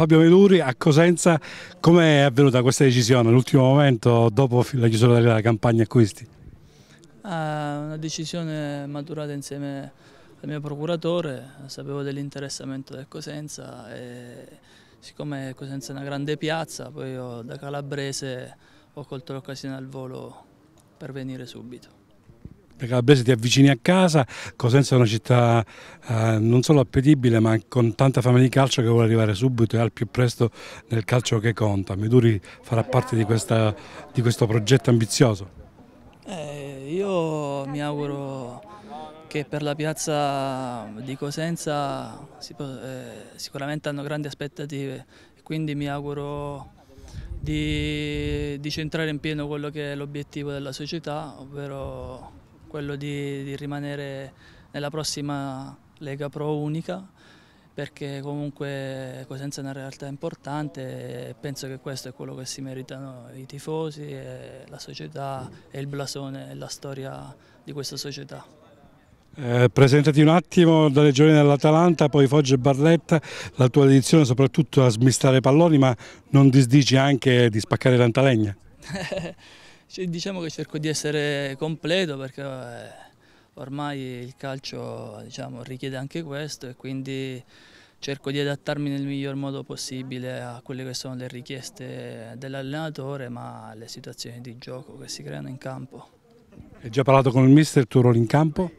Fabio Meluri a Cosenza, come è avvenuta questa decisione all'ultimo momento dopo la chiusura della campagna acquisti? Uh, una decisione maturata insieme al mio procuratore, sapevo dell'interessamento del Cosenza e siccome Cosenza è una grande piazza, poi io da calabrese ho colto l'occasione al volo per venire subito da Calabrese ti avvicini a casa, Cosenza è una città eh, non solo appetibile ma con tanta fama di calcio che vuole arrivare subito e al più presto nel calcio che conta. Meduri farà parte di, questa, di questo progetto ambizioso? Eh, io mi auguro che per la piazza di Cosenza si, eh, sicuramente hanno grandi aspettative quindi mi auguro di, di centrare in pieno quello che è l'obiettivo della società, ovvero quello di, di rimanere nella prossima Lega Pro unica perché comunque Cosenza è una realtà importante e penso che questo è quello che si meritano i tifosi, la società e il blasone e la storia di questa società. Eh, presentati un attimo dalle giovani dell'Atalanta, poi Foggia e Barletta, la tua dedizione soprattutto a smistare palloni ma non disdici anche di spaccare tanta legna? diciamo che cerco di essere completo perché eh, ormai il calcio diciamo, richiede anche questo e quindi cerco di adattarmi nel miglior modo possibile a quelle che sono le richieste dell'allenatore ma alle situazioni di gioco che si creano in campo. Hai già parlato con il mister, il tuo ruolo in campo?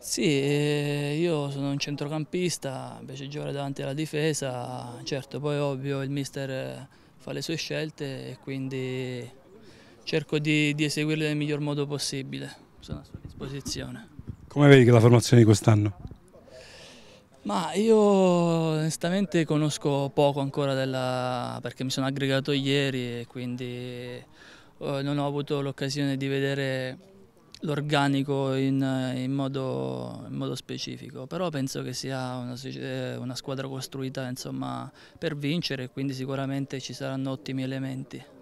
Sì, eh, io sono un centrocampista, invece giocare davanti alla difesa, certo poi ovvio il mister eh, fa le sue scelte e quindi cerco di, di eseguirle nel miglior modo possibile, sono a sua disposizione. Come vedi la formazione di quest'anno? Ma io onestamente conosco poco ancora della, perché mi sono aggregato ieri e quindi eh, non ho avuto l'occasione di vedere l'organico in, in, modo, in, modo, specifico, però penso che sia una, eh, una squadra costruita insomma, per vincere e quindi sicuramente ci saranno ottimi elementi.